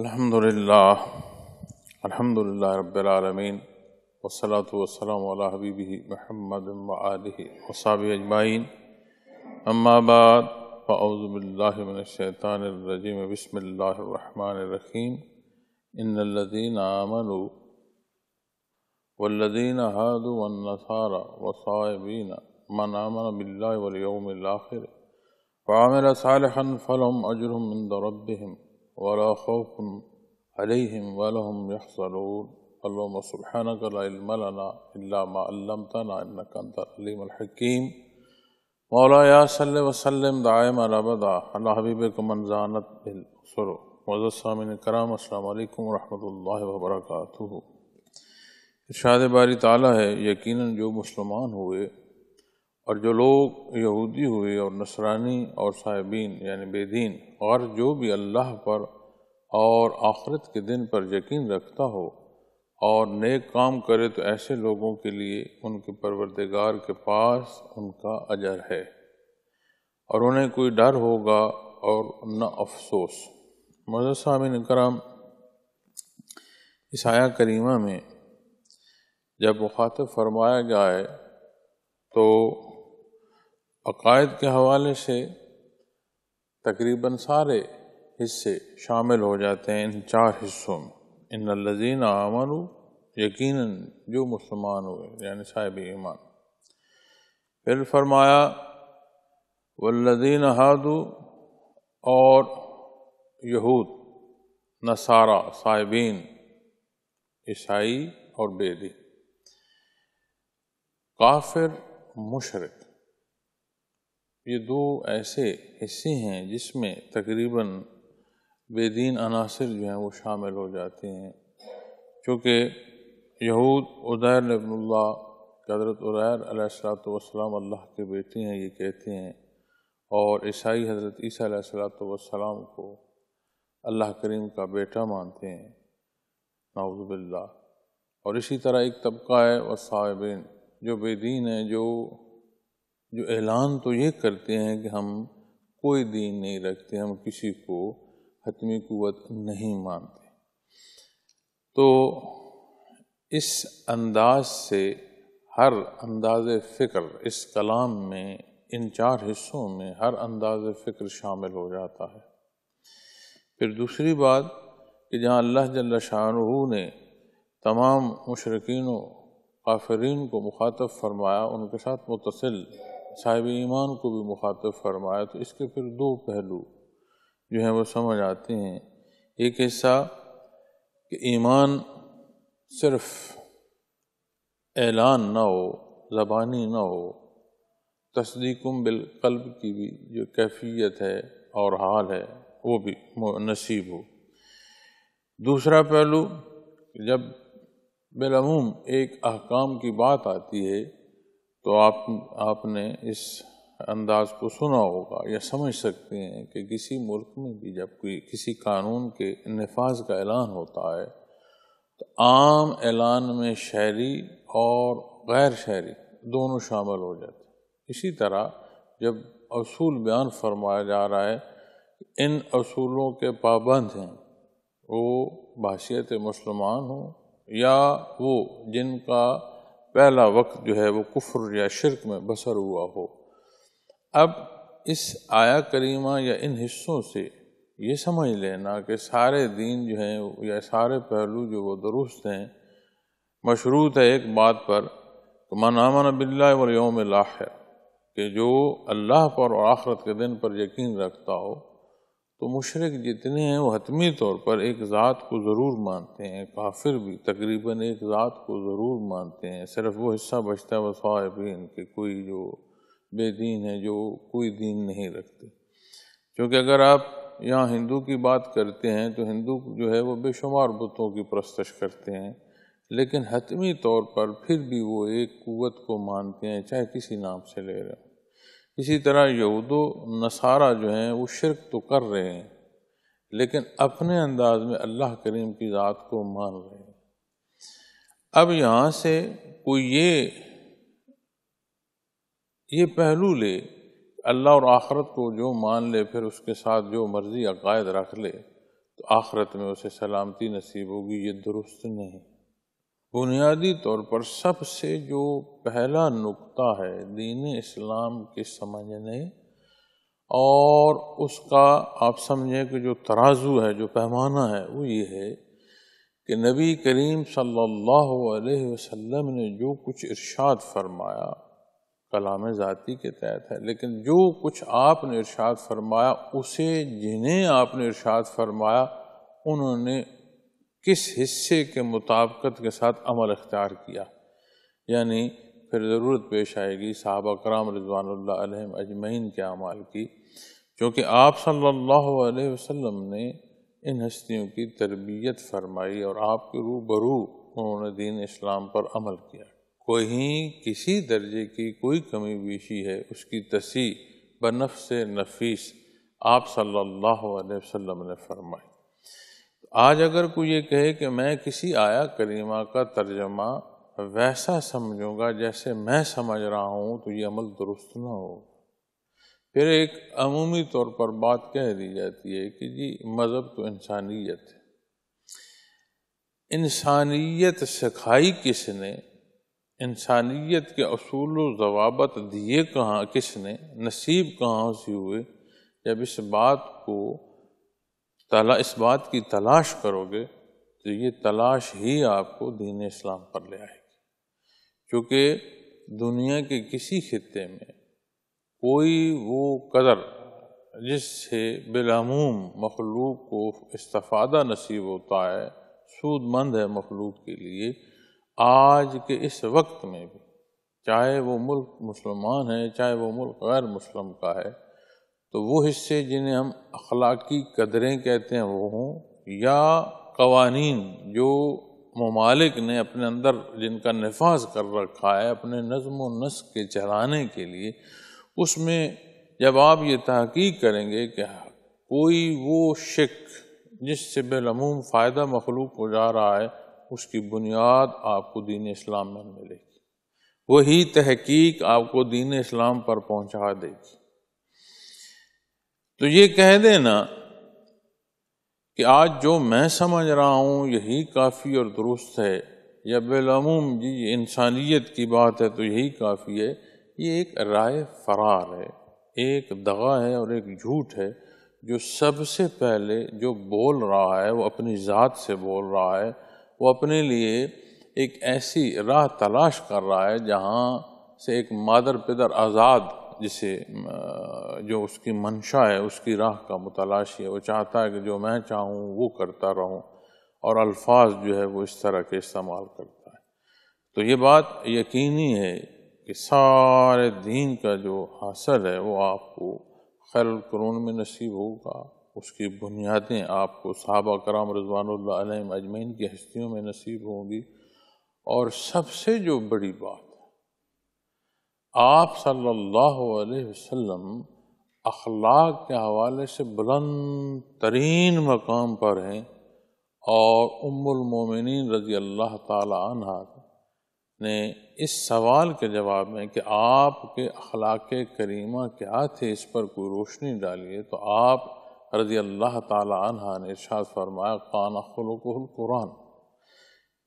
الحمد لله الحمد لله رب العالمين والصلاة والسلام على حبيبه محمد وآله وصحبه أجمعين أما بعد فأعوذ بالله من الشيطان الرجيم بسم الله الرحمن الرحيم إن الذين آمنوا والذين هادوا والنصارى والصائبين من آمن بالله واليوم الآخر وعمل صالحا فلهم أجرهم عند ربهم ولا خوف عليهم ولا هم يحزنون اللهم سبحانك لا علم لنا إلا ما علمتنا إنك أنت العليم الحكيم مولا يا صل وسلم دائما ابدا على حبيبك من زانت بالسر معزز سامعین کرام السلام علیکم ورحمۃ اللہ وبرکاتہ ارشاد باری تعالیٰ ہے یقیناً جو مسلمان हुए और जो लोग यहूदी हुए और नसरानी और साहिबीन यानी बेदीन और जो भी अल्लाह पर और आखरत के दिन पर यकीन रखता हो और नेक काम करे तो ऐसे लोगों के लिए उनके परवरदिगार के पास उनका अजर है और उन्हें कोई डर होगा और न अफसोस मदसामिन कराम इस आया करीमा में जब मुखातब फरमाया जाए तो अकायद के हवाले से तकरीबन सारे हिस्से शामिल हो जाते हैं इन चार हिस्सों में इन लजीन आमन यकीन जो मुसलमान हुए यानि साहिब ईमान फिर फरमाया वल्लीन हादू और यहूद नसारा साहिबीन ईसाई और बेदी काफिर मुशरक़ ये दो ऐसे हिस्से हैं जिसमें तकरीबन बेदीन अनासर जो हैं वो शामिल हो जाते हैं क्योंकि यहूद उदैर नबल्ला हजरत उदैर अलैहिस्सलाम अल्लाह के बेटे हैं ये कहते हैं और ईसाई हज़रत ईसा अलैहिस्सलाम को अल्लाह करीम का बेटा मानते हैं नाउज़बिल्ला और इसी तरह एक तबका है वसाइबिन जो बेदीन है जो जो ऐलान तो ये करते हैं कि हम कोई दीन नहीं रखते हम किसी को हतमी कुत नहीं मानते तो इस अंदाज से हर अंदाज फ़िक्र इस कलाम में इन चार हिस्सों में हर अंदाज फ़िक्र शामिल हो जाता है फिर दूसरी बात कि जहाँ अल्लाह जल शाह ने तमाम मशरकिन काफरीन को मुखातब फरमाया उनके साथ मुतसिल साहिब ईमान को भी मुखातब फरमाया तो इसके फिर दो पहलू जो हैं वो समझ आते हैं एक हिस्सा कि ईमान सिर्फ ऐलान ना हो ज़बानी ना हो तस्दीकुम बिलकल्ब की भी जो कैफियत है और हाल है वो भी नसीब हो दूसरा पहलू जब बिलूम एक अहकाम की बात आती है तो आप आपने इस अंदाज को सुना होगा या समझ सकते हैं कि किसी मुल्क में भी जब कोई किसी कानून के नफाज का ऐलान होता है तो आम ऐलान में शहरी और गैर शहरी दोनों शामिल हो जाते इसी तरह जब असूल बयान फरमाया जा रहा है इन असूलों के पाबंद हैं वो बाशियत मुसलमान हों या वो जिनका पहला वक्त जो है वो कुफ़र या शिरक में बसर हुआ हो अब इस आया करीमा या इन हिस्सों से ये समझ लेना कि सारे दीन जो हैं या सारे पहलू जो वो दुरुस्त हैं मशरूत है एक बात पर तो मनामन बिल्ला वलयोम लाख है कि जो अल्लाह पर और आखरत के दिन पर यकीन रखता हो तो मुशरक जितने हैं वो हतमी तौर पर एक ज़ात को ज़रूर मानते हैं काफिर भी तकरीबन एक ज़ात को ज़रूर मानते हैं सिर्फ वो हिस्सा बचता है वसायबीन के कोई जो बेदीन है जो कोई दीन नहीं रखते क्योंकि अगर आप यहाँ हिंदू की बात करते हैं तो हिंदू जो है वो बेशुमार बुतों की प्रस्तश करते हैं लेकिन हतमी तौर पर फिर भी वो एक कुत को मानते हैं चाहे किसी नाम से ले रहे हो इसी तरह यहूद नसारा जो हैं वो शिरक तो कर रहे हैं लेकिन अपने अंदाज में अल्लाह करीम की ज़ात को मान रहे हैं अब यहाँ से कोई ये ये पहलू ले अल्लाह और आखरत को जो मान ले फिर उसके साथ जो मर्ज़ी अकायद रख ले तो आखरत में उसे सलामती नसीब होगी ये दुरुस्त नहीं बुनियादी तौर पर सबसे जो पहला नुक्ता है दीन इस्लाम के समझने और उसका आप समझें कि जो तराजू है जो पैमाना है वो ये है कि नबी करीम सल्लल्लाहु अलैहि वसल्लम ने जो कुछ इरशाद फरमाया कलाम ज़ाती के तहत है लेकिन जो कुछ आपने इरशाद फरमाया उसे जिन्हें आपने इरशाद फरमाया उन्होंने किस हिस्से के मुताबकत के साथ अमल अख्तियार किया यानी फिर ज़रूरत पेश आएगी साहबा कराम रजवान अजमैन के अमाल की क्योंकि आप सल्ला वसम ने इन हस्तियों की तरबियत फरमाई और आपके रू बरू उन्होंने दीन इस्लाम पर अमल किया कोई किसी दर्जे की कोई कमी बेशी है उसकी तसी बनफ से नफीस आप सल्ला वसम ने फरमाई आज अगर कोई ये कहे कि मैं किसी आया करीमा का तर्जमा वैसा समझूंगा जैसे मैं समझ रहा हूँ तो ये अमल दुरुस्त ना हो फिर एक अमूमी तौर पर बात कह दी जाती है कि जी मज़हब तो इंसानियत है इंसानियत सिखाई किसने इंसानियत के असूल जवाबत दिए कहाँ किसने नसीब कहाँ से हुए जब इस बात को तला इस बात की तलाश करोगे तो ये तलाश ही आपको दीन इस्लाम पर ले आएगी क्योंकि दुनिया के किसी खत्े में कोई वो कदर जिससे बिलामूम मखलूक को इस्तफादा नसीब होता है सूदमंद है मखलूक के लिए आज के इस वक्त में भी चाहे वो मुल्क मुसलमान है चाहे वो मुल्क गैर मुसलम का है तो वो हिस्से जिन्हें हम अखलाकी कदरें कहते हैं वो हों या कवानीन जो ममालिक ने अपने अंदर जिनका नफाज कर रखा है अपने नज़म नस्क के चलाने के लिए उसमें जब आप ये तहकीक करेंगे कि कोई वो शिक जिससे बेलमूम फ़ायदा मखलूक हो जा रहा है उसकी बुनियाद आपको दीन इस्लाम में मिलेगी वही तहकीक आपको दीन इस्लाम पर पहुंचा देगी तो ये कह देना कि आज जो मैं समझ रहा हूँ यही काफ़ी और दुरुस्त है या बिलूम जी इंसानियत की बात है तो यही काफ़ी है ये एक राय फरार है एक दगा है और एक झूठ है जो सबसे पहले जो बोल रहा है वो अपनी ज़ात से बोल रहा है वो अपने लिए एक ऐसी राह तलाश कर रहा है जहाँ से एक मादर पिदर आज़ाद जिसे जो उसकी मंशा है उसकी राह का मुतलाशी है वो चाहता है कि जो मैं चाहूँ वो करता रहूँ और अल्फाज जो है वो इस तरह के इस्तेमाल करता है तो ये बात यकीनी है कि सारे दीन का जो हासिल है वो आपको खैर करून में नसीब होगा उसकी बुनियादें आपको साहबा कराम रजवान अजमैन की हस्तियों में नसीब होंगी और सबसे जो बड़ी बात आप सल्लल्लाहु अलैहि वसल्लम अखलाक के हवाले से बुलंद तरीन मकाम पर हैं और उम्मोमिन रजी अल्लाह तहा ने इस सवाल के जवाब में कि आपके अखलाक करीमा क्या थे इस पर कोई रोशनी डालिए तो आप रजी अल्लाह तहा ने इर्शाद फरमाया कान खुलकुल कुरान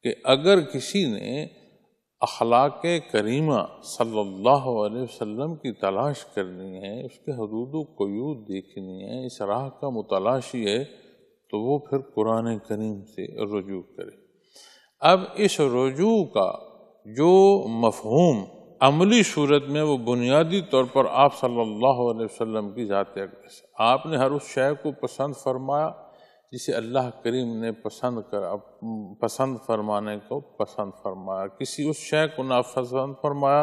कि अगर किसी ने अखलाक करीमा सल्लल्लाहु अलैहि वसल्लम की तलाश करनी है उसके हदूद कयूद देखनी है इस राह का मुतलाशी है तो वो फिर कुरान करीम से रजू करे अब इस रजू का जो मफहूम अमली सूरत में वो बुनियादी तौर पर आप सल्लल्लाहु अलैहि वसल्लम की ज़ात आपने हर उस शय को पसंद फरमाया जिसे अल्लाह करीम ने पसंद कर पसंद फरमाने को पसंद फरमाया किसी उस शय को नापसंद फरमाया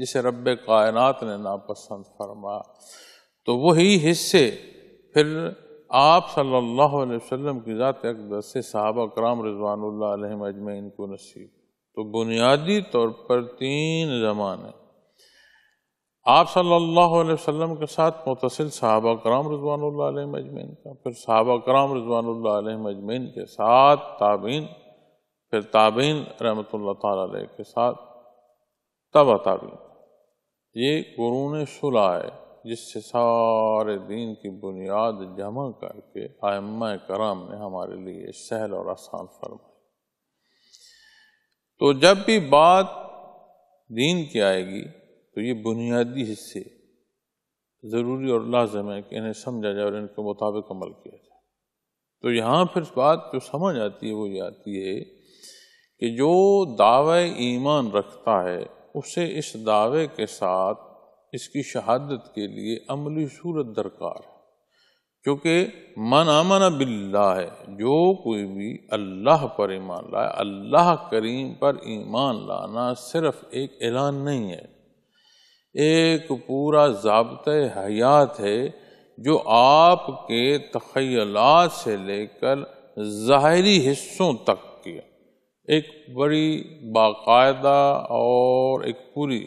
जिसे रब कायनात ने नापसंद फरमाया तो वही हिस्से फिर आप सल्लल्लाहु अलैहि वसल्लम की ज़ात अकदर से साहबा कराम रजवान अजमैन को नसीब तो बुनियादी तौर पर तीन ज़माने आप सल्लल्लाहु अलैहि वसल्लम के साथ मुतसिल सहाबा कराम रजवान अजमैन का फिर सहाबा कराम रजवान अजमैन के साथ ताबीन फिर ताबीन रहमत ताल के साथ तबा ताबीन ये गुरून सुलह है जिससे सारे दीन की बुनियाद जमा करके आयम्मा कराम ने हमारे लिए सहल और आसान फरमाई तो जब भी बात दीन की आएगी तो ये बुनियादी हिस्से ज़रूरी और लाजम है कि इन्हें समझा जाए और इनके मुताबिक अमल किया जाए तो यहाँ फिर बात जो समझ आती है वो ये आती है कि जो दावे ईमान रखता है उसे इस दावे के साथ इसकी शहादत के लिए अमली सूरत दरकार है क्योंकि मन अमन बिल्ला है जो कोई भी अल्लाह पर ईमान लाए अल्लाह करीम पर ईमान लाना सिर्फ एक ऐलान नहीं है एक पूरा जबत हयात है जो आपके तखयलात से लेकर ज़ाहरी हिस्सों तक किया एक बड़ी बाकायदा और एक पूरी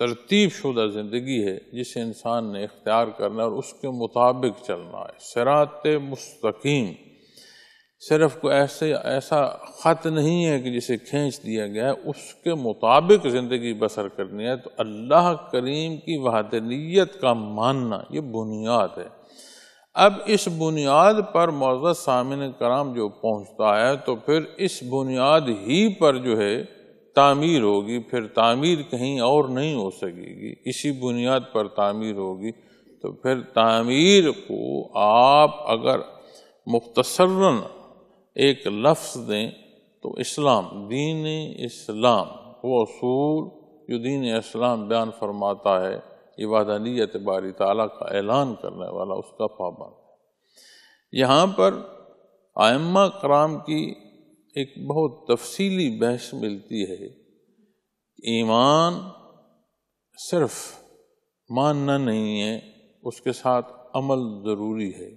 तरतीब शुदा ज़िंदगी है जिसे इंसान ने इख्तियार करना और उसके मुताबिक चलना है सरात मस्तकीम सिर्फ को ऐसे ऐसा ख़त नहीं है कि जिसे खींच दिया गया है उसके मुताबिक ज़िंदगी बसर करनी है तो अल्लाह करीम की वहादनीत का मानना ये बुनियाद है अब इस बुनियाद पर मौज़ा सामिन कराम जो पहुँचता है तो फिर इस बुनियाद ही पर जो है तामीर होगी फिर तामीर कहीं और नहीं हो सकेगी इसी बुनियाद पर तामीर होगी तो फिर तामीर को आप अगर मुख्तसरन एक लफ्स दें तो इस्लाम दीन इस्लाम वो असूल जो दीन इस्लाम बयान फरमाता है इबादनीत बारी तला का ऐलान करने वाला उसका पाबंद यहाँ पर आयम्मा कराम की एक बहुत तफसीली बहस मिलती है ईमान सिर्फ मानना नहीं है उसके साथ अमल ज़रूरी है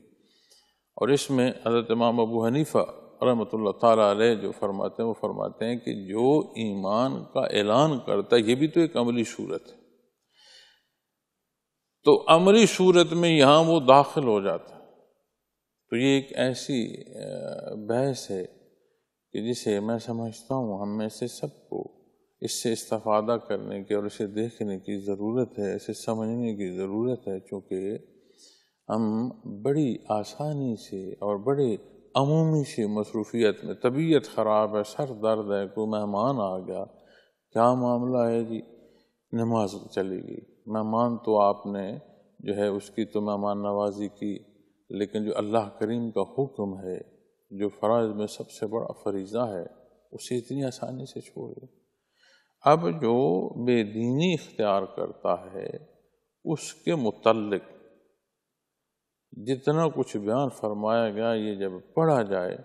और इसमें हज़रत इमाम अबू हनीफ़ा रहमत ताली जो फरमाते हैं वो फरमाते हैं कि जो ईमान का ऐलान करता है ये भी तो एक अमली सूरत है तो अमली सूरत में यहाँ वो दाखिल हो जाता है तो ये एक ऐसी बहस है कि जिसे मैं समझता हूँ हम में से सबको इससे इस्तादा करने की और इसे देखने की ज़रूरत है इसे समझने की ज़रूरत है चूँकि हम बड़ी आसानी से और बड़े अमूमी सी मसरूफियत में तबीयत ख़राब है सर दर्द है कोई मेहमान आ गया क्या मामला है जी नमाज चली गई मेहमान तो आपने जो है उसकी तो मेहमान नवाजी की लेकिन जो अल्लाह करीम का हुक्म है जो फराज में सबसे बड़ा फरीज़ा है उसे इतनी आसानी से दो अब जो बेदीनी इख्तियार करता है उसके मुतलक जितना कुछ बयान फरमाया गया ये जब पढ़ा जाए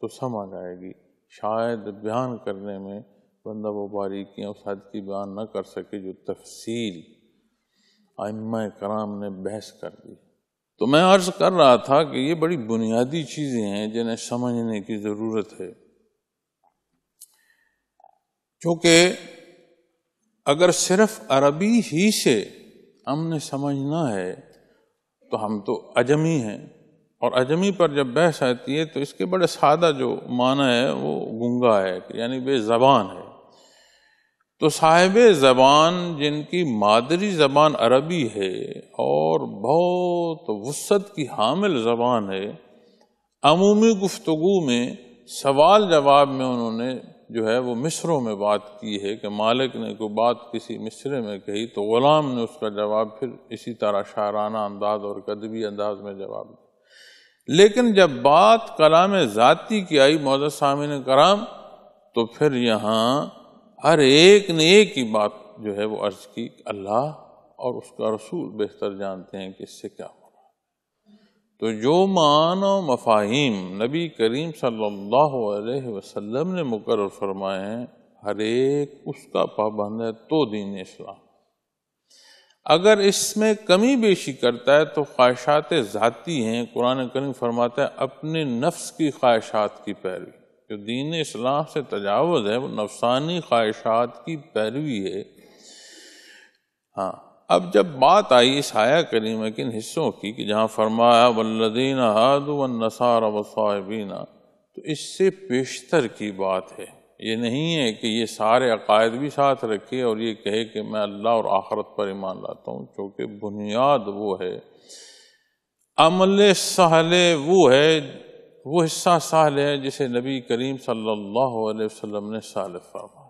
तो समा जाएगी शायद बयान करने में बंदा वो बारीकियाँ उस हद की बयान न कर सके जो तफसील आम कराम ने बहस कर दी तो मैं अर्ज कर रहा था कि ये बड़ी बुनियादी चीज़ें हैं जिन्हें समझने की ज़रूरत है क्योंकि अगर सिर्फ अरबी ही से हमने समझना है तो हम तो अजमी हैं और अजमी पर जब बहस आती है तो इसके बड़े सादा जो माना है वो गंगा है यानी बेज़बान है तो साहिब ज़बान जिनकी मादरी ज़बान अरबी है और बहुत वसत की हामिल ज़बान है अमूमी गुफ्तु में सवाल जवाब में उन्होंने जो है वो मिस्रों में बात की है कि मालिक ने कोई बात किसी मिस्रे में कही तो ग़ुलाम ने उसका जवाब फिर इसी तरह शाराना अंदाज और कदबी अंदाज में जवाब दिया लेकिन जब बात कलाम ज़ाती की आई मौजा सामिन कराम तो फिर यहाँ हर एक ने एक ही बात जो है वो अर्ज़ की अल्लाह और उसका रसूल बेहतर जानते हैं कि इससे क्या हो तो जो मान और मफाहिम नबी करीम सल्लल्लाहु अलैहि वसल्लम ने मुकर फरमाए हैं हर एक उसका पाबंद है तो दीन इस्लाम अगर इसमें कमी बेशी करता है तो ख्वाहिशात ज़ाती हैं कुरान करीम फरमाता है अपने नफ्स की ख्वाहिशात की पैरवी जो दीन इस्लाम से तजावज़ है वो नफसानी ख्वाहिशात की पैरवी है हाँ अब जब बात आई इस आया करीमा किन हिस्सों की कि जहाँ फरमाया वल्लदीन हादुवन नसार वसाबीना तो इससे पेशतर की बात है ये नहीं है कि ये सारे अकायद भी साथ रखे और ये कहे कि मैं अल्लाह और आखरत पर ईमान लाता हूँ क्योंकि बुनियाद वो है अमल सहल वो है वो हिस्सा सहल है जिसे नबी करीम सल्ला वसम ने साल फरमा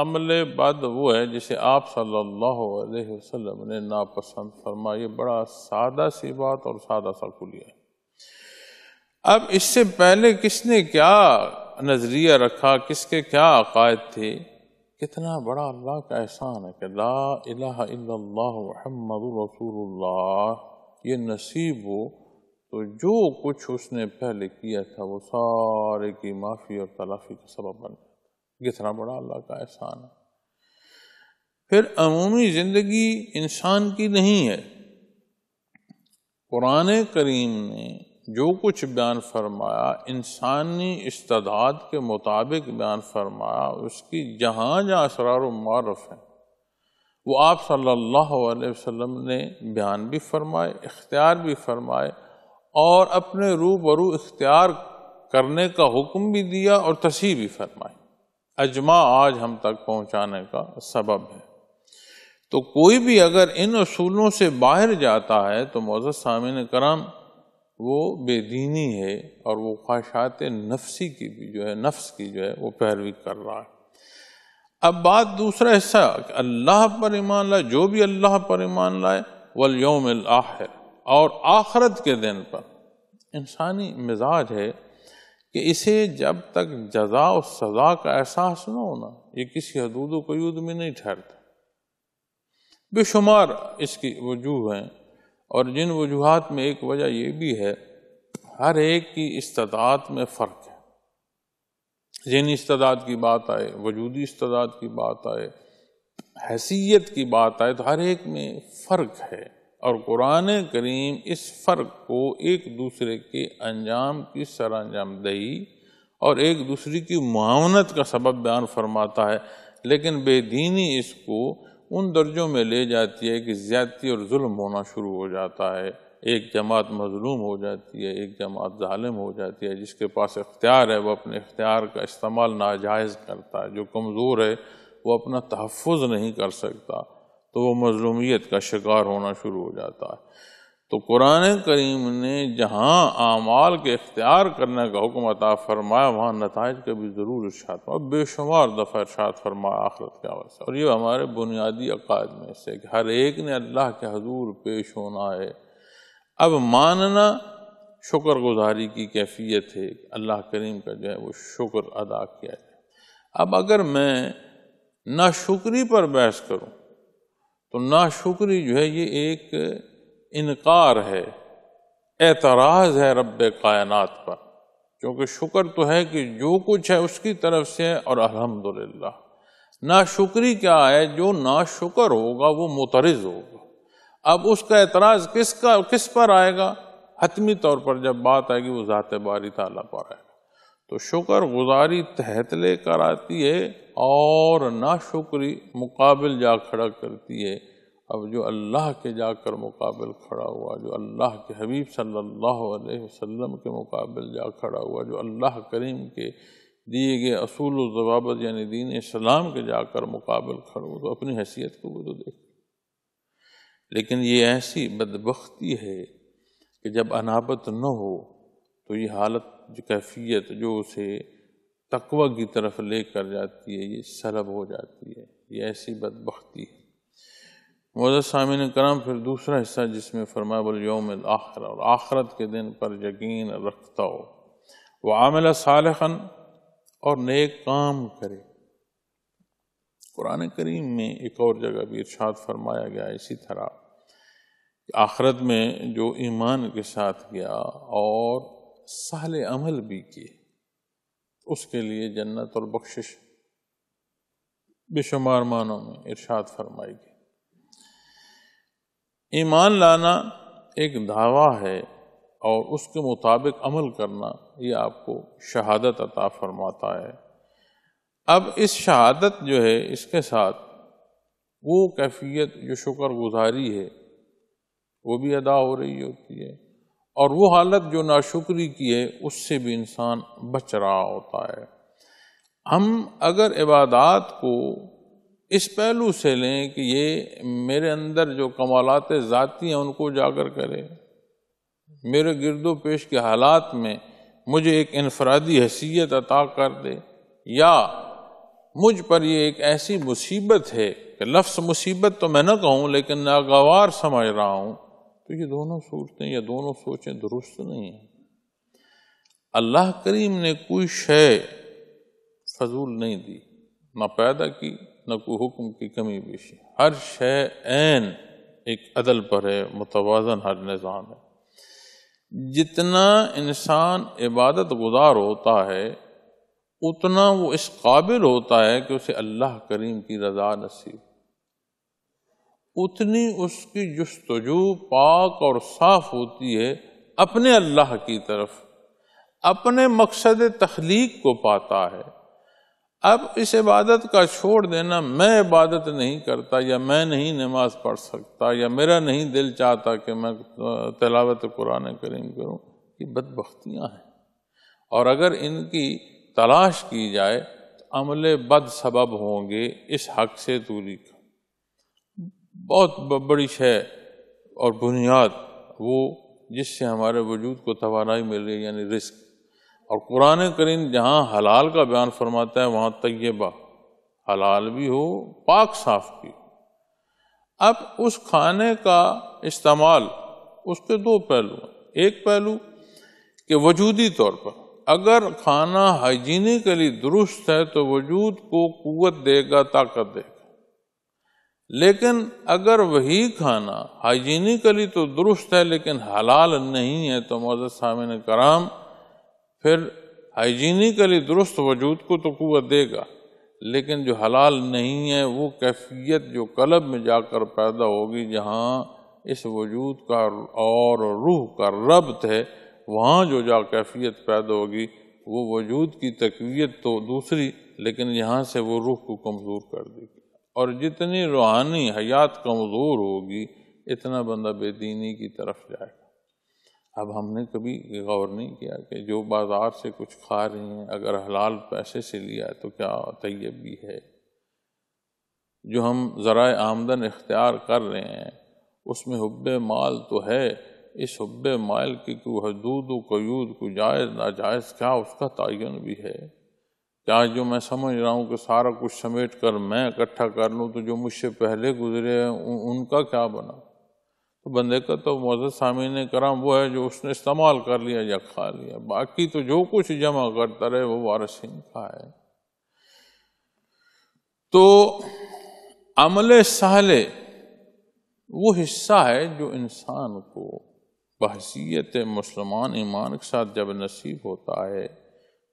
अमल बद वो है जिसे आप सल्लल्लाहु अलैहि वसल्लम ने नापसंद फरमा ये बड़ा सादा सी बात और सादा सा खुलिया है अब इससे पहले किसने क्या नज़रिया रखा किसके क्या अकायद थे कितना बड़ा अल्लाह का एहसान है कि ला इलाहा इल्लल्लाह मुहम्मद रसूलुल्लाह ये नसीब हो तो जो कुछ उसने पहले किया था वो सारे की माफ़ी और तलाफ़ी का सबब बन गया कितना बड़ा अल्लाह का एहसान है फिर अमूमी ज़िंदगी इंसान की नहीं है कुरान करीम ने जो कुछ बयान फरमाया इंसानी इस्ताद के मुताबिक बयान फरमाया उसकी जहाँ जहाँ असरार मारफ है वो आप सल्लल्लाहु अलैहि वसल्लम ने बयान भी फरमाए इख्तियार भी फरमाए और अपने रूबरू इख्तियार करने का हुक्म भी दिया और तसी भी फरमाई अजमा आज हम तक पहुंचाने का सबब है तो कोई भी अगर इन असूलों से बाहर जाता है तो मोज़ सामिन कराम वो बेदीनी है और वो ख्वाहिशात नफसी की भी जो है नफ्स की जो है वो पैरवी कर रहा है अब बात दूसरा हिस्सा अल्लाह पर ईमान लाए जो भी अल्लाह पर ईमान लाए वल योम आखिर और आखरत के दिन पर इंसानी मिजाज है कि इसे जब तक जजा और सजा का एहसास न होना ये किसी हदूद कयूद में नहीं ठहरता बेशुमार इसकी वजूह हैं और जिन वजूहत में एक वजह यह भी है हर एक की इस्तात में फ़र्क है जिन इस्तात की बात आए वजूदी इस्तात की बात आए हैसियत की बात आए तो हर एक में फ़र्क है और कुरान करीम इस फ़र्क को एक दूसरे के अंजाम की सरांजामदही और एक दूसरे की मावनत का सबब बयान फरमाता है लेकिन बेदीनी इसको उन दर्जों में ले जाती है कि ज़्यादती और जुल्म होना शुरू हो जाता है एक जमात मजलूम हो जाती है एक जमात ालिम हो जाती है जिसके पास इख्तियार है वह अपने इख्तियार का इस्तेमाल नाजायज़ करता है जो कमज़ोर है वह अपना तहफ़ नहीं कर सकता तो वो मजलूमियत का शिकार होना शुरू हो जाता है तो कुरान करीम ने जहाँ आमाल के इख्तियार करने का हुक्म अता फरमाया वहाँ नतज का भी ज़रूर इर्शात और बेशुमार दफ़ा इर्शात फरमाया आखरत के हवाले और ये हमारे बुनियादी अकायद में से कि हर एक ने अल्लाह के हजूर पेश होना है अब मानना गुज़ारी की कैफियत है अल्लाह करीम का जो है वो शुक्र अदा किया जाए अब अगर मैं शुक्री पर बहस करूँ तो नाशुक्री जो है ये एक इनकार है एतराज़ है रब कायनात पर क्योंकि शुक्र तो है कि जो कुछ है उसकी तरफ से है और अल्हम्दुलिल्लाह नाशुक्री क्या है जो नाशुक्र होगा वो मुतरज होगा अब उसका एतराज़ किसका किस पर आएगा हतमी तौर पर जब बात आएगी वो ज़ात बारी ताला पर आएगा तो शुक्र गुजारी तहतले आती है और नाशुक्री मुकाबिल जा खड़ा करती है अब जो अल्लाह के जाकर मुकाबिल खड़ा हुआ जो अल्लाह के हबीब सल्लल्लाहु अलैहि वसल्लम के मुकाबिल जा खड़ा हुआ जो अल्लाह करीम के दिए गए असूल जवाबत यानी दीन इस्लाम के जाकर मुकाबिल खड़ा हुआ तो अपनी हैसियत को वो तो देख लेकिन ये ऐसी बदबख्ती है कि जब अनाबत न हो तो ये हालत जो कैफियत जो उसे तकवा की तरफ ले कर जाती है ये सलब हो जाती है ये ऐसी बदबख्ती है सामी सामिन कराम फिर दूसरा हिस्सा जिसमें फरमाबल योम आखिर और आखरत के दिन पर यकीन रखता हो वह आमिला खन और नेक काम करे कुरान करीम में एक और जगह भी इर्शाद फरमाया गया इसी तरह आखरत में जो ईमान के साथ गया और साल अमल भी किए उसके लिए जन्नत और बख्शिश बेशुमार मानों में इरशाद फरमाएगी ईमान लाना एक दावा है और उसके मुताबिक अमल करना ये आपको शहादत अता फरमाता है अब इस शहादत जो है इसके साथ वो कैफियत जो शुक्रगुजारी है वो भी अदा हो रही होती है और वो हालत जो नाशुक्री की है उससे भी इंसान बच रहा होता है हम अगर इबादात को इस पहलू से लें कि ये मेरे अंदर जो कमालत ज़ाती हैं उनको उजागर करें मेरे गिरदो पेश के हालात में मुझे एक इनफरादी हैसियत अता कर दे या मुझ पर ये एक ऐसी मुसीबत है कि लफ्स मुसीबत तो मैं ना कहूँ लेकिन नागवार समझ रहा हूँ तो ये दोनों सूरतें या दोनों सोचें दुरुस्त नहीं हैं अल्लाह करीम ने कोई शय फजूल नहीं दी ना पैदा की ना कोई हुक्म की कमी बेशी हर शय ऐन एक अदल पर है मुतवाजन हर निज़ाम है जितना इंसान इबादत गुजार होता है उतना वो इस काबिल होता है कि उसे अल्लाह करीम की रजा नसीब उतनी उसकी जस्तजू पाक और साफ होती है अपने अल्लाह की तरफ अपने मकसद तख्लीक को पाता है अब इस इबादत का छोड़ देना मैं इबादत नहीं करता या मैं नहीं नमाज पढ़ सकता या मेरा नहीं दिल चाहता कि मैं तलावत कुरान करीम करूं ये बदबख्तियां हैं और अगर इनकी तलाश की जाए तो अमले बद सबब होंगे इस हक से दूरी का बहुत बड़ी शय और बुनियाद वो जिससे हमारे वजूद को तोानाई मिल रही है यानी रिस्क और कुरान करीम जहाँ हलाल का बयान फरमाता है वहाँ तयबा हलाल भी हो पाक साफ भी हो अब उस खाने का इस्तेमाल उसके दो पहलू हैं एक पहलू कि वजूदी तौर पर अगर खाना हाइजीनिकली दुरुस्त है तो वजूद को कुत देगा ताकत देगा लेकिन अगर वही खाना हाइजीनिकली तो दुरुस्त है लेकिन हलाल नहीं है तो मदद सामिन कराम फिर हाइजीनिकली दुरुस्त वजूद को तो कुत देगा लेकिन जो हलाल नहीं है वो कैफियत जो कलब में जाकर पैदा होगी जहाँ इस वजूद का और रूह का रब्त है वहाँ जो जा कैफियत पैदा होगी वो वजूद की तकवीत तो दूसरी लेकिन यहाँ से वो रूह को कमज़ोर कर देगी और जितनी रूहानी हयात कमज़ोर होगी इतना बंदा बेदीनी की तरफ जाएगा अब हमने कभी गौर नहीं किया कि जो बाज़ार से कुछ खा रहे हैं अगर हलाल पैसे से लिया है तो क्या तैयब भी है जो हम ज़रा आमदन इख्तियार कर रहे हैं उसमें हब माल तो है इस हब माल की कोई हदूद व कयूद को जायज़ नाजायज़ क्या उसका तयन भी है क्या जो मैं समझ रहा हूँ कि सारा कुछ समेट कर मैं इकट्ठा कर लूँ तो जो मुझसे पहले गुजरे हैं उनका क्या बना तो बंदे का तो मदद सामी ने करा वो है जो उसने इस्तेमाल कर लिया या खा लिया बाकी तो जो कुछ जमा करता रहे वो वारसिन का है तो अमल सहले वो हिस्सा है जो इंसान को बहसीत मुसलमान ईमान के साथ जब नसीब होता है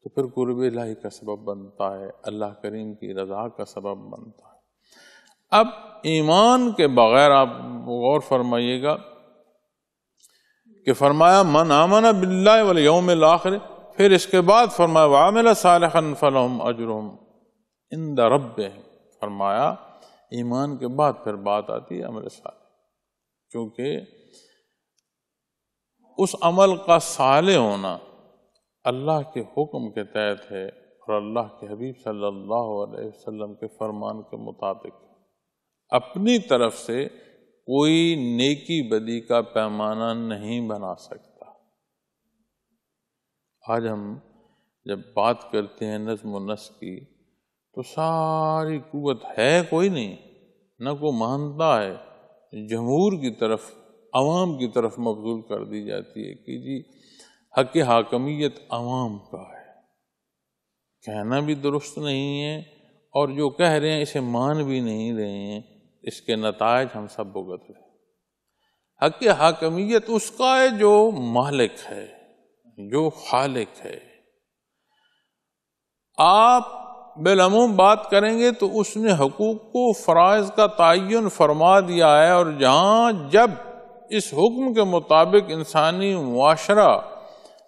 तो फिर गुरब लाही का सबब बनता है अल्लाह करीम की रजा का सबब बनता है अब ईमान के बगैर आप गौर फरमाइएगा कि फरमाया मन आमना बिल्ला वाले योम आखिर फिर इसके बाद फरमाया वामिला साल फलहम अजरम इन द रब फरमाया ईमान के बाद फिर बात आती है अमर साल क्योंकि उस अमल का साले होना अल्लाह के हुक्म के तहत है और अल्लाह के हबीब सल्लल्लाहु अलैहि वसल्लम के फरमान के मुताबिक अपनी तरफ से कोई नेकी बदी का पैमाना नहीं बना सकता आज हम जब बात करते हैं नज्म नस की तो सारी कुत है कोई नहीं न को मानता है जमूर की तरफ आवाम की तरफ मबजूल कर दी जाती है कि जी हक हाकमियत आवाम का है कहना भी दुरुस्त नहीं है और जो कह रहे हैं इसे मान भी नहीं रहे हैं इसके नतज हम सब भुगत रहे हक हाकमियत उसका है जो मालिक है जो खालिक है आप बेलमूम बात करेंगे तो उसने हकूक को फराज का तयन फरमा दिया है और जहाँ जब इस हुक्म के मुताबिक इंसानी माशरा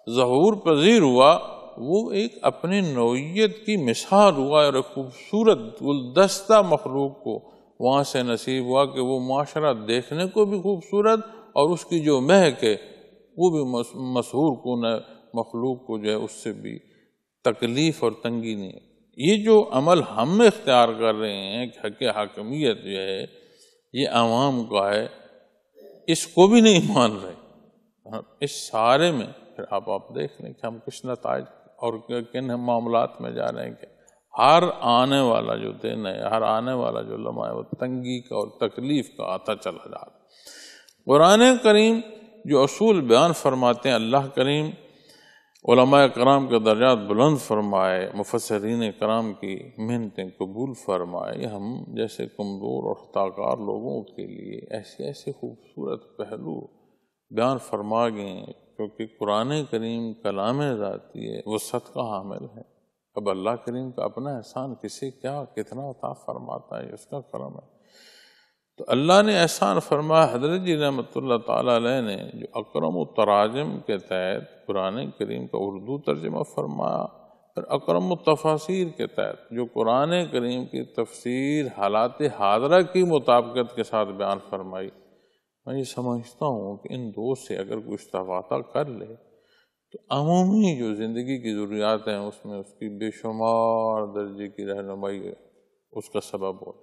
जहूर पजीर हुआ वो एक अपने नौीयत की मिसाल हुआ और खूबसूरत गुलदस्ता मखलूक को वहाँ से नसीब हुआ कि वो माशरा देखने को भी खूबसूरत और उसकी जो महक है वो भी मशहूर को न मखलूक को जो है उससे भी तकलीफ़ और तंगी नहीं है ये जो अमल हम इख्तियार कर रहे हैं हक हाकमियत जो है ये आवाम का है इसको भी नहीं मान रहे हाँ, इस सारे में फिर अब आप देख लें कि हम किस नतज और किन मामला में जा रहे हैं कि हर आने वाला जो दिन है हर आने वाला जो लम्हा है वो तंगी का और तकलीफ का आता चला जा रहा कुरान करीम जो असूल बयान फरमाते हैं अल्लाह करीम कराम के दर्जात बुलंद फरमाए मुफसरीन कराम की मेहनतें कबूल फरमाए हम जैसे कमज़ोर और ताकार लोगों के लिए ऐसे ऐसे खूबसूरत पहलू बयान फरमा गए क्योंकि कुरान करीम कलाम ज़ाती है वो सत का हामिल है अब अल्लाह करीम का अपना एहसान किसे क्या कितना उतार फरमाता है उसका करम है तो अल्लाह ने एहसान फरमाया हजरत जी रहमत ने जो अक्रम तराजम के तहत कुरान करीम का उर्दू तर्जमा फरमाया और अक्रम तफासिर के तहत जो कुरान करीम की तफसीर हालात हाजरा की मुताबकत के साथ बयान फरमाई मैं ये समझता हूँ कि इन दो से अगर कोई इस्तावाता कर ले तो अमूमी जो ज़िंदगी की ज़रूरियात हैं उसमें उसकी बेशुमार दर्जे की रहनुमाई उसका सबब हो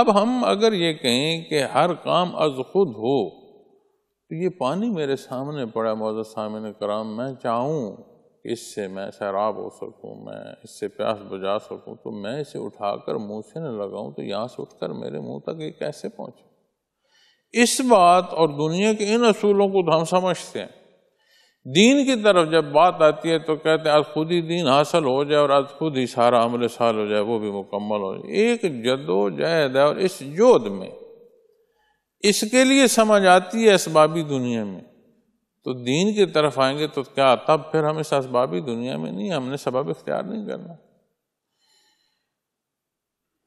अब हम अगर ये कहें कि हर काम अज खुद हो तो ये पानी मेरे सामने पड़ा मौजा सामिन कराम मैं चाहूँ इससे मैं सैराब हो सकूँ मैं इससे प्यास बुझा सकूँ तो मैं इसे उठाकर मुँह से न लगाऊँ तो यहाँ से उठकर मेरे मुँह तक ये कैसे पहुँचे इस बात और दुनिया के इन असूलों को तो हम समझते हैं दीन की तरफ जब बात आती है तो कहते हैं आज खुद ही दीन हासिल हो जाए और आज खुद ही सारा अमल साल हो जाए वो भी मुकम्मल हो जाए एक जदोजहद है और इस जोध में इसके लिए समझ आती है इसबाबी दुनिया में तो दीन की तरफ आएंगे तो क्या तब फिर हम इस इसबाबी दुनिया में नहीं हमने सबब इख्तियार नहीं करना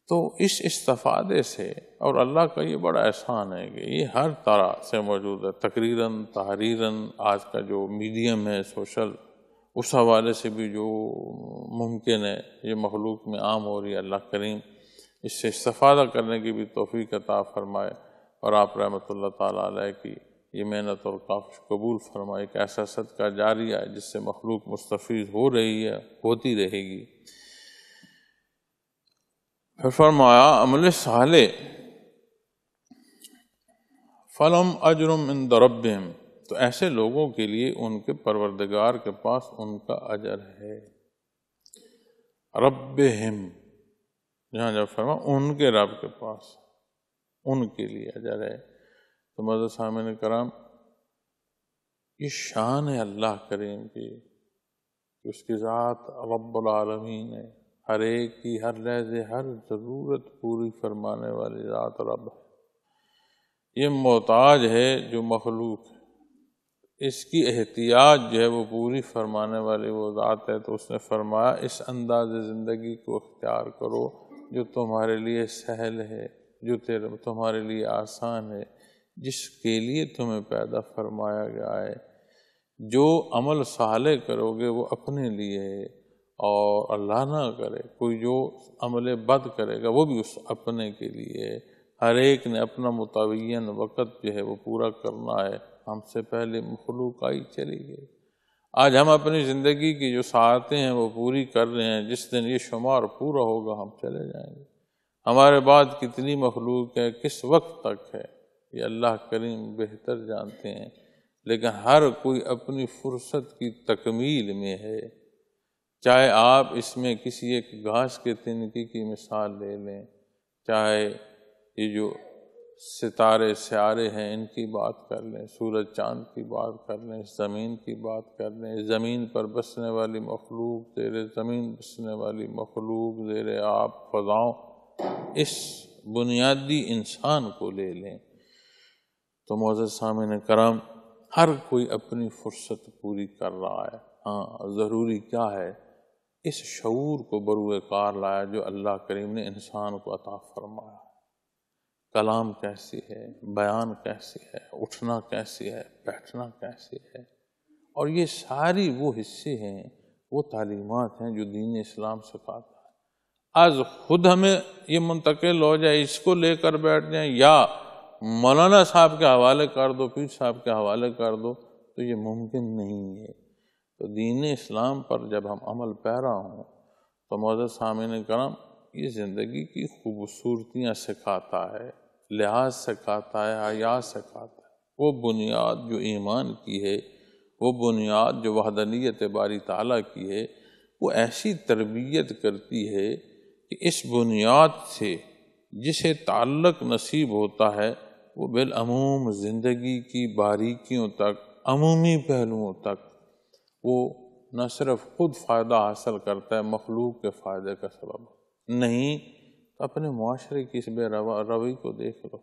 तो इस इस्तफ़ादे से और अल्लाह का ये बड़ा एहसान है कि ये हर तरह से मौजूद है तकरीरन तहरीरन आज का जो मीडियम है सोशल उस हवाले से भी जो मुमकिन है ये मखलूक में आम हो रही है अल्लाह करीम इससे इस्तफ़ादा करने की भी तोफ़ी कता फरमाए और आप रहमत ताली की ये मेहनत और काफ़ कबूल फरमाए एक ऐसा सदका जारी है जिससे मखलूक मुस्तफ़ हो रही है होती रहेगी फरमाया अमल साले फलम अजरम इन दरबम तो ऐसे लोगों के लिए उनके परवरदगार के पास उनका अजर है रब हिम जहाँ जब फरमा उनके रब के पास उनके लिए अजर है तो मदद सामिन कराम ये शान है अल्लाह करीम की उसकी ज़ात रब्बुल आलमीन है हर एक की हर लहजे हर ज़रूरत पूरी फरमाने वाली ज़ात रब है ये मोहताज है जो मखलूक है इसकी एहतियात जो है वो पूरी फरमाने वाली वो ज़ात है तो उसने फरमाया इस अंदाज ज़िंदगी को अख्तियार करो जो तुम्हारे लिए सहल है जो तेरे तुम्हारे लिए आसान है जिसके लिए तुम्हें पैदा फरमाया गया है जो अमल साले करोगे वो अपने लिए है और अल्लाह ना करे कोई जो अमल बद करेगा वो भी उस अपने के लिए हर एक ने अपना मुतवन वक़्त जो है वो पूरा करना है हमसे पहले मखलूक आई चली गई आज हम अपनी ज़िंदगी की जो साहतें हैं वो पूरी कर रहे हैं जिस दिन ये शुमार पूरा होगा हम चले जाएंगे हमारे बाद कितनी मखलूक है किस वक्त तक है ये अल्लाह करीम बेहतर जानते हैं लेकिन हर कोई अपनी फुर्सत की तकमील में है चाहे आप इसमें किसी एक घास के तिनकी की मिसाल ले लें चाहे ये जो सितारे सियारे हैं इनकी बात कर लें सूरज चांद की बात कर लें ज़मीन की बात कर लें ज़मीन पर बसने वाली मखलूक जेर ज़मीन बसने वाली मखलूक जेर आप फजाओं इस बुनियादी इंसान को ले लें तो मोज़ सामिन करम हर कोई अपनी फुर्सत पूरी कर रहा है हाँ ज़रूरी क्या है इस शूर को बरूए कार लाया जो अल्लाह करीम ने इंसान को अता फरमाया कलाम कैसी है बयान कैसी है उठना कैसी है बैठना कैसी है और ये सारी वो हिस्से हैं वो तालीमत हैं जो दीन इस्लाम सिखाता है आज खुद हमें ये मुंतकिल हो जाए इसको लेकर बैठ जाए या मौलाना साहब के हवाले कर दो पीर साहब के हवाले कर दो तो ये मुमकिन नहीं है तो दीन इस्लाम पर जब हम अमल पैरा हों तो मदद सामिन करम ये ज़िंदगी की खूबसूरतियाँ सिखाता है लिहाज सिखाता है हया सिखाता है वो बुनियाद जो ईमान की है वो बुनियाद जो वहदनीत बारी ताला की है वो ऐसी तरबियत करती है कि इस बुनियाद से जिसे ताल्लक नसीब होता है वो बिलूम ज़िंदगी की बारीकियों तक अमूमी पहलुओं तक वो न सिर्फ खुद फ़ायदा हासिल करता है मखलूक के फ़ायदे का सबब नहीं तो अपने माशरे की इस रवि को देख लो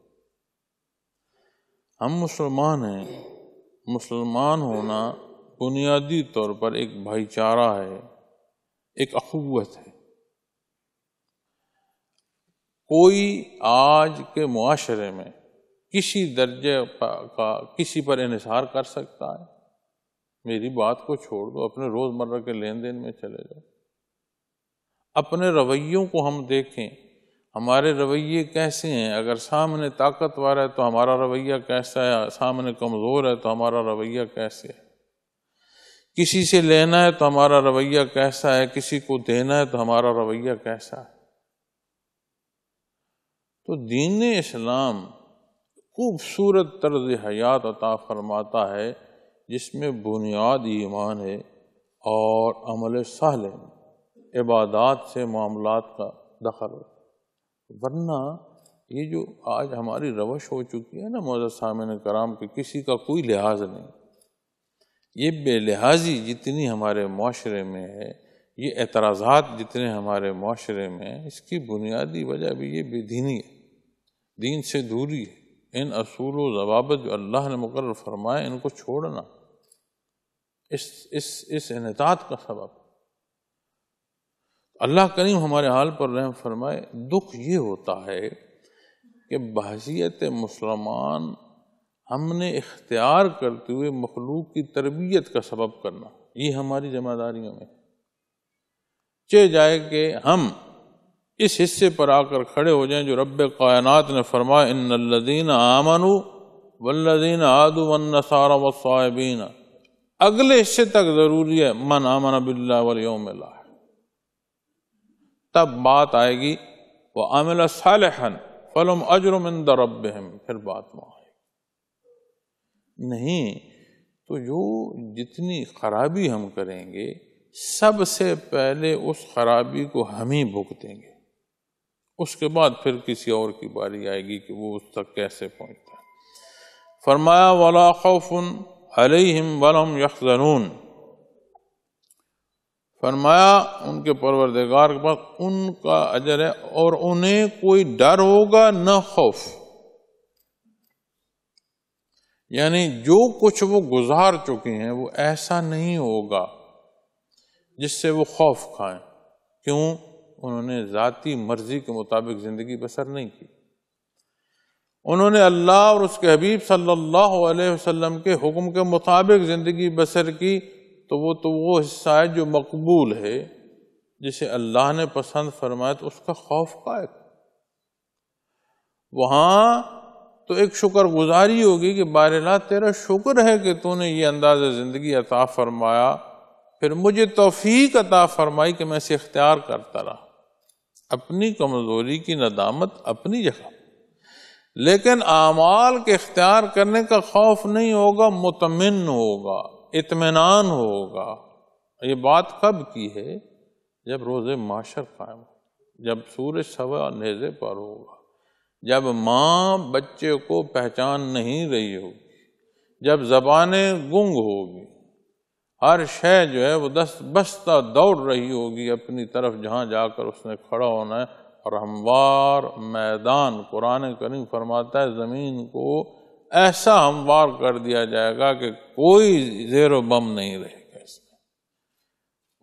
हम मुसलमान हैं मुसलमान होना बुनियादी तौर पर एक भाईचारा है एक अखुवत है कोई आज के माशरे में किसी दर्जे का किसी पर इसार कर सकता है मेरी बात को छोड़ दो अपने रोज़मर्रा के लेन देन में चले जाओ अपने रवैयों को हम देखें हमारे रवैये कैसे हैं अगर सामने ताकतवर है तो हमारा रवैया कैसा है सामने कमज़ोर है तो हमारा रवैया कैसे है किसी से लेना है तो हमारा रवैया कैसा है किसी को देना है तो हमारा रवैया कैसा है तो दीन इस्लाम खूबसूरत तर्ज हयात अता फरमाता है जिसमें बुनियाद ईमान है और अमल साल इबादत से मामलात का दखल हो वरना ये जो आज हमारी रवश हो चुकी है ना मौजा सामिन कराम के किसी का कोई लिहाज नहीं ये बेलिहाजी जितनी हमारे माशरे में है ये एतराज़ात जितने हमारे माशरे में हैं इसकी बुनियादी वजह भी ये बेदीनी है दीन से दूरी है इन असूल व जवाब जो अल्लाह ने मुकर फरमाए इनको छोड़ना इस इस इस इनतात का सबब अल्लाह करीम हमारे हाल पर रहम फरमाए दुख ये होता है कि बहसीत मुसलमान हमने इख्तियार करते हुए मखलूक की तरबियत का सबब करना ये हमारी जिम्मेदारियों में चे जाए कि हम इस हिस्से पर आकर खड़े हो जाएं जो रब कायनात ने फरमाया इन लदीन आमनु वल्लदीन आदु वन नसारा वसाबीना अगले हिस्से तक जरूरी है मन आमन बिल्ला वलयोम तब बात आएगी वह अमल सालहन फलम अजरमिंद रब फिर बात वहाँ नहीं तो जो जितनी खराबी हम करेंगे सबसे पहले उस खराबी को हम ही भुगतेंगे उसके बाद फिर किसी और की बारी आएगी कि वो उस तक कैसे पहुंचता है फरमाया वाला खौफ अलहिम वलम यखजनून फरमाया उनके परवरदिगार के पास उनका अजर है और उन्हें कोई डर होगा न खौफ यानी जो कुछ वो गुजार चुके हैं वो ऐसा नहीं होगा जिससे वो खौफ खाएं क्यों उन्होंने ज़ाती मर्जी के मुताबिक ज़िंदगी बसर नहीं की उन्होंने अल्लाह और उसके हबीब सल्लल्लाहु अलैहि वसल्लम के हुक्म के मुताबिक ज़िंदगी बसर की तो वो तो वो हिस्सा है जो मकबूल है जिसे अल्लाह ने पसंद फरमाया तो उसका खौफ कायक वहाँ तो एक शुक्र गुजारी होगी कि बारिला तेरा शुक्र है कि तूने ये अंदाज ज़िंदगी अता फरमाया फिर मुझे तोफ़ी अता फरमाई कि मैं इसे इख्तियार करता रहा अपनी कमज़ोरी की नदामत अपनी जगह लेकिन आमाल के इख्तियार करने का खौफ नहीं होगा मुतमिन होगा इतमान होगा ये बात कब की है जब रोज़े माशर कायम हो जब सूरज सवा नेजे पर होगा जब माँ बच्चे को पहचान नहीं रही होगी जब जबानें गुंग होगी हर शय जो है वो दस बस्ता दौड़ रही होगी अपनी तरफ जहाँ जाकर उसने खड़ा होना है और हमवार मैदान कुरान करीम फरमाता है ज़मीन को ऐसा हमवार कर दिया जाएगा कि कोई जेरो बम नहीं रहेगा इसमें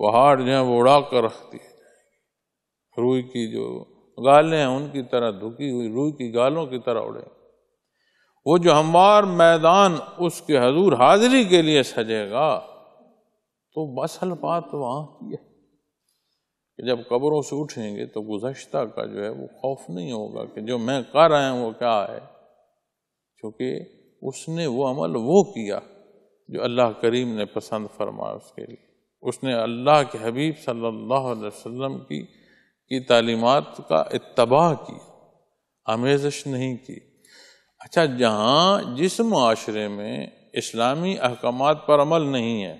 पहाड़ जो है वो उड़ा कर रख दिए जाएंगे रूई की जो गालें हैं उनकी तरह धुकी हुई रूई की गालों की तरह उड़े वो जो हमवार मैदान उसके हजूर हाजिरी के लिए सजेगा तो बस हल बात वहां की है कि जब कब्रों से उठेंगे तो गुजशत का जो है वो खौफ नहीं होगा कि जो मैं कर रहा हूँ वो क्या है क्योंकि उसने वो अमल वो किया जो अल्लाह करीम ने पसंद फरमाया उसके लिए उसने अल्लाह के हबीब सल्लल्लाहु अलैहि वसल्लम की की तालीमत का इतबा की आमेजश नहीं की अच्छा जहाँ जिस माशरे में इस्लामी अहकाम पर अमल नहीं है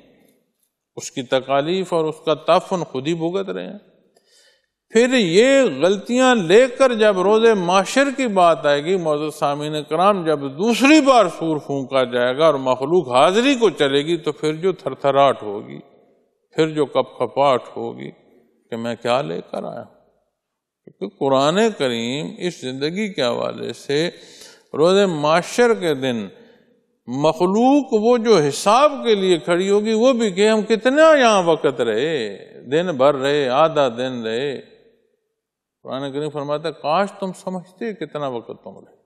उसकी तकालीफ और उसका तफन खुद ही भुगत रहे हैं फिर ये गलतियां लेकर जब रोज़े माशर की बात आएगी मौजूद सामीन कराम जब दूसरी बार सूर फूका जाएगा और मखलूक हाजिरी को चलेगी तो फिर जो थरथराहट होगी फिर जो कपखपाहट होगी कि मैं क्या लेकर आया क्योंकि तो कुरान करीम इस ज़िंदगी के हवाले से रोज़ माशर के दिन मखलूक वो जो हिसाब के लिए खड़ी होगी वो भी कि हम कितना यहाँ वक्त रहे दिन भर रहे आधा दिन रहे कुरान करीम फरमाता काश तुम समझते कितना वक्त तुम रहे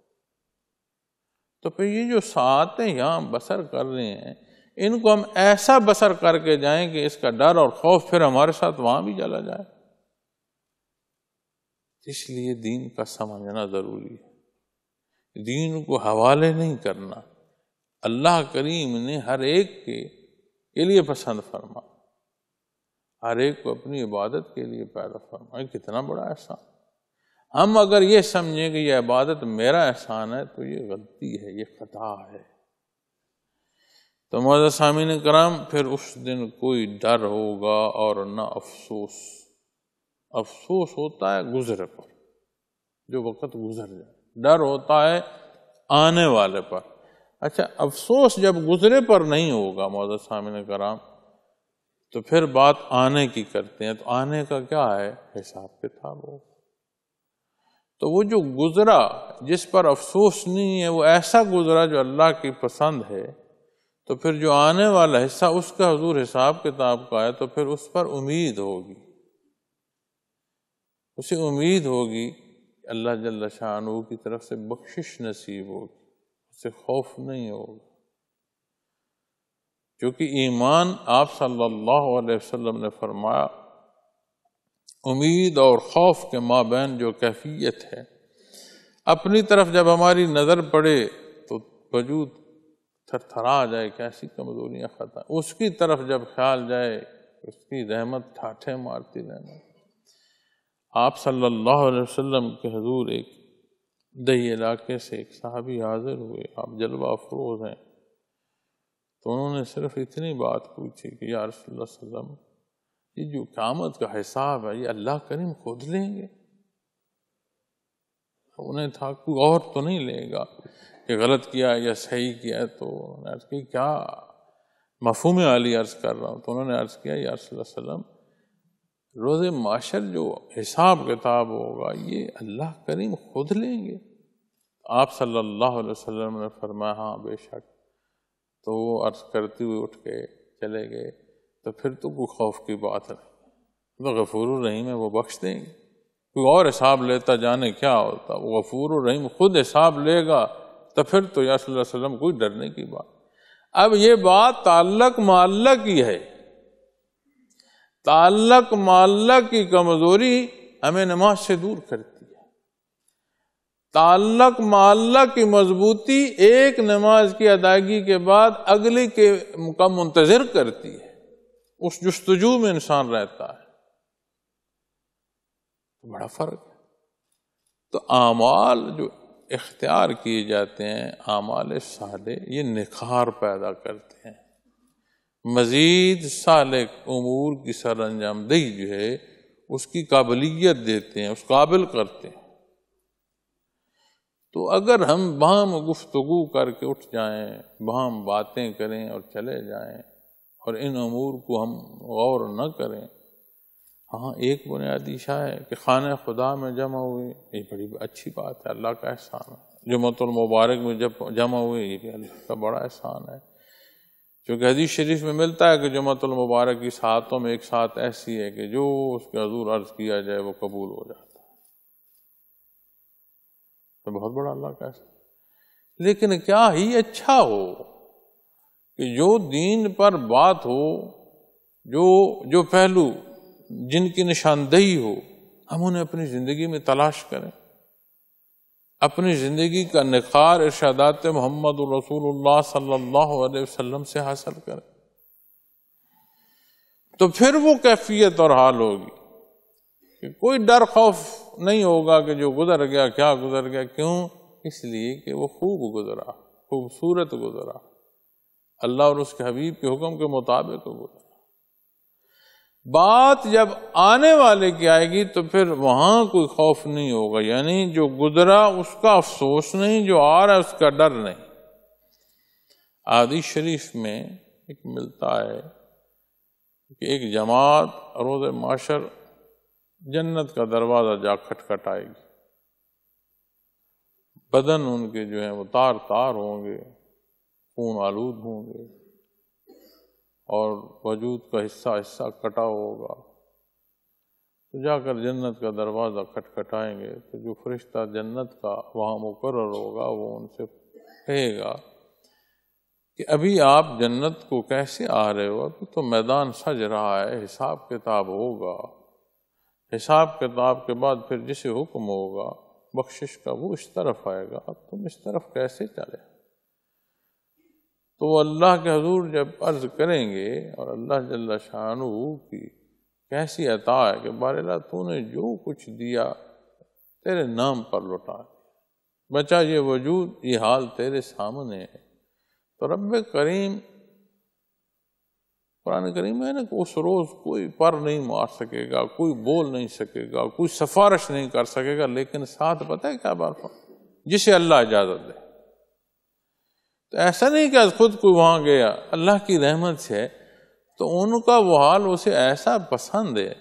तो फिर ये जो सातें यहाँ बसर कर रहे हैं इनको हम ऐसा बसर करके जाएं कि इसका डर और खौफ फिर हमारे साथ वहां भी चला जाए इसलिए दीन का समझना ज़रूरी है दीन को हवाले नहीं करना अल्लाह करीम ने हर एक के लिए पसंद फरमा हर एक को अपनी इबादत के लिए पैदा फरमाए कितना बड़ा एहसान हम अगर ये समझें कि यह इबादत मेरा एहसान है तो ये गलती है ये खता है तो मौजा सामिन कराम फिर उस दिन कोई डर होगा और ना अफसोस अफसोस होता है गुजरे पर जो वक़्त गुजर जाए डर होता है आने वाले पर अच्छा अफसोस जब गुजरे पर नहीं होगा मौजा सामिन कराम तो फिर बात आने की करते हैं तो आने का क्या है हिसाब किताब हो तो वो जो गुजरा जिस पर अफसोस नहीं है वो ऐसा गुजरा जो अल्लाह की पसंद है तो फिर जो आने वाला हिस्सा उसका हजूर हिसाब किताब का है तो फिर उस पर उम्मीद होगी उसे उम्मीद होगी अल्लाह जल्ला शाहानू की तरफ से बख्शिश नसीब होगी उसे खौफ नहीं होगा क्योंकि ईमान आप सल्लल्लाहु अलैहि वसल्लम ने फरमाया उम्मीद और खौफ के माबेन जो कैफियत है अपनी तरफ जब हमारी नज़र पड़े तो वजूद थरथरा जाए कैसी कमजोरियाँ ख़त्म उसकी तरफ जब ख्याल जाए उसकी रहमत ठाठे मारती रहना आप सल्लल्लाहु अलैहि वसल्लम के हजूर एक दही इलाके से एक साहबी हाजिर हुए आप जलवा अफरोज हैं तो उन्होंने सिर्फ इतनी बात पूछी कि या रसल्लम ये जो कामत का हिसाब है ये अल्लाह करीम खुद लेंगे उन्हें था कोई और तो नहीं लेगा कि गलत किया या सही किया है तो उन्होंने अर्ज़ की क्या मफहम आली अर्ज़ कर रहा हूँ तो उन्होंने अर्ज़ किया या रसल्लम रोज़ माशर जो हिसाब किताब होगा ये अल्लाह करीम खुद लेंगे तो आप सल्लल्लाहु अलैहि वसल्लम ने फरमाया हाँ बेशक तो वो अर्ज करते हुए उठ के चले गए तो फिर तो कोई खौफ की बात नहीं तो गफूर रहीम है वो बख्श देंगे कोई और हिसाब लेता जाने क्या होता वो गफूर रहीम खुद हिसाब लेगा तो फिर तो यासम कोई डरने की बात अब ये बात ताल्लक माल्ला की है ताल्लक माल्ला की कमजोरी हमें नमाज से दूर करती ताल्लक माल्ला की मजबूती एक नमाज की अदायगी के बाद अगले के का मुंतजर करती है उस जस्तजू में इंसान रहता है तो बड़ा फर्क है तो आमाल जो इख्तियार किए जाते हैं आमाल साले ये निखार पैदा करते हैं मजीद साले अमूर की सर अंजाम दही जो है उसकी काबिलियत देते हैं उस काबिल करते हैं तो अगर हम बाम गुफ्तगु करके उठ जाएं, बाम बातें करें और चले जाएं और इन अमूर को हम गौर न करें हाँ एक बुनियादी शाह है कि खान खुदा में जमा हुए ये बड़ी अच्छी बात है अल्लाह का एहसान है जुमतुल मुबारक में जब जमा हुए ये भी अल्लाह का बड़ा एहसान है क्योंकि हदीस शरीफ में मिलता है कि जुमतुल मुबारक की सातों में एक साथ ऐसी है कि जो उसके हजूर अर्ज किया जाए वो कबूल हो जाता है तो बहुत बड़ा अल्लाह का है लेकिन क्या ही अच्छा हो कि जो दीन पर बात हो जो जो पहलू जिनकी निशानदेही हो हम उन्हें अपनी ज़िंदगी में तलाश करें अपनी ज़िंदगी का निखार इर्शादात मोहम्मद रसूलुल्लाह सल्लल्लाहु अलैहि वसल्लम से हासिल करें तो फिर वो कैफियत और हाल होगी कि कोई डर खौफ नहीं होगा कि जो गुजर गया क्या गुजर गया क्यों इसलिए कि वो खूब गुजरा खूबसूरत गुजरा अल्लाह और उसके हबीब के हुक्म के मुताबिक गुजरा बात जब आने वाले की आएगी तो फिर वहां कोई खौफ नहीं होगा यानी जो गुजरा उसका अफसोस नहीं जो आ रहा है उसका डर नहीं आदि शरीफ में एक मिलता है कि एक जमात रोज़ माशर जन्नत का दरवाज़ा जा खटखटाएगी बदन उनके जो है वो तार तार होंगे खून आलूद होंगे और वजूद का हिस्सा हिस्सा कटा होगा तो जाकर जन्नत का दरवाज़ा खटखटाएंगे तो जो फरिश्ता जन्नत का वहाँ मुकर होगा वो उनसे कहेगा कि अभी आप जन्नत को कैसे आ रहे हो अभी तो मैदान सज रहा है हिसाब किताब होगा हिसाब किताब के बाद फिर जिसे हुक्म होगा बख्शिश का वो इस तरफ आएगा अब तुम इस तरफ कैसे चले तो वो अल्लाह के हजूर जब अर्ज करेंगे और अल्लाह जल्ला शाह की कैसी अता है कि बारला तूने जो कुछ दिया तेरे नाम पर लौटा बचा ये वजूद ये हाल तेरे सामने है तो रब करीम कुरान करीम है ना उस रोज़ कोई पर नहीं मार सकेगा कोई बोल नहीं सकेगा कोई सिफारिश नहीं कर सकेगा लेकिन साथ पता है क्या बार जिसे अल्लाह इजाज़त दे तो ऐसा नहीं कि खुद कोई वहाँ गया अल्लाह की रहमत से तो उनका वो हाल उसे ऐसा पसंद है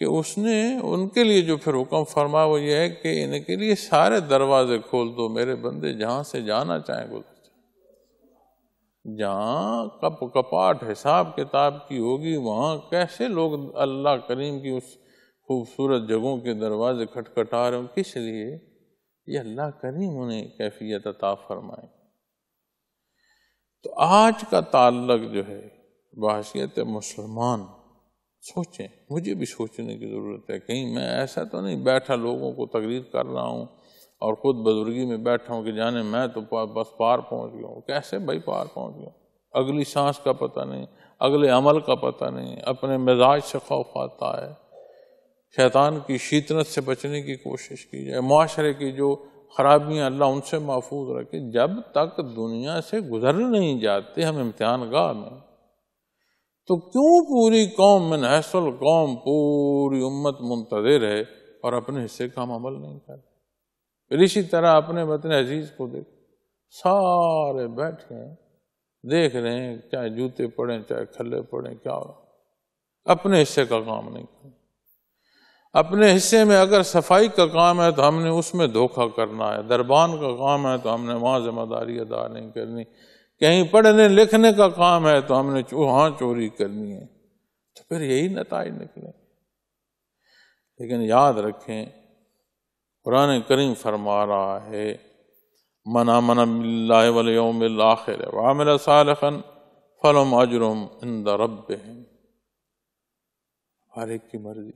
कि उसने उनके लिए जो फिर हुक्म फरमा वो ये है कि इनके लिए सारे दरवाजे खोल दो मेरे बंदे जहाँ से जाना चाहें गुजर जहाँ कप कपाट हिसाब किताब की होगी वहाँ कैसे लोग अल्लाह करीम की उस खूबसूरत जगहों के दरवाजे खटखटा रहे हो किस लिए ये अल्लाह करीम उन्हें कैफियत अता फरमाए तो आज का ताल्लक जो है बाशियत मुसलमान सोचें मुझे भी सोचने की ज़रूरत है कहीं मैं ऐसा तो नहीं बैठा लोगों को तकरीर कर रहा हूँ और ख़ुद बुजुर्गी में बैठा हूँ कि जाने मैं तो बस पार पहुँच गया हूँ कैसे भाई पार पहुँच गया अगली सांस का पता नहीं अगले अमल का पता नहीं अपने मिजाज से खौफ आता है शैतान की शीतनत से बचने की कोशिश की जाए माशरे की जो खराबियाँ अल्लाह उनसे महफूज रखे जब तक दुनिया से गुजर नहीं जाते हम इम्तहान गाह में तो क्यों पूरी कौम में नहसल कौम पूरी उम्मत मुंतजर है और अपने हिस्से का हम अमल नहीं करते फिर इसी तरह अपने वतन अजीज को देख सारे बैठ गए देख रहे हैं चाहे जूते पड़े चाहे खले पड़े क्या हो अपने हिस्से का काम नहीं कर अपने हिस्से में अगर सफाई का काम है तो हमने उसमें धोखा करना है दरबान का काम है तो हमने वहाँ जिम्मेदारी अदा नहीं करनी कहीं पढ़ने लिखने का काम है तो हमने वहाँ चोरी करनी है तो फिर यही नतज निकले लेकिन याद रखें कुरान करीम फरमा रहा है मना मन वलयोम आखिर वामिल सालखन फलम अजरम इंद रब हर एक की मर्जी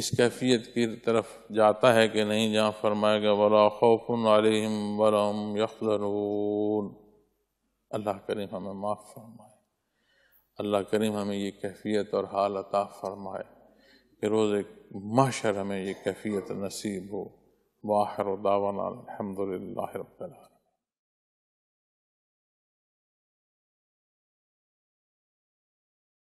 इस कैफियत की तरफ जाता है कि नहीं जहाँ फरमाया गया वला खौफ अलहम वलम यखजरून अल्लाह करीम हमें माफ़ फरमाए अल्लाह करीम हमें ये कैफियत और हाल अता फरमाए कि रोज़ एक माशर हमें ये कैफियत नसीब हो वाहर दावाना अलहमदिल्ला रबाल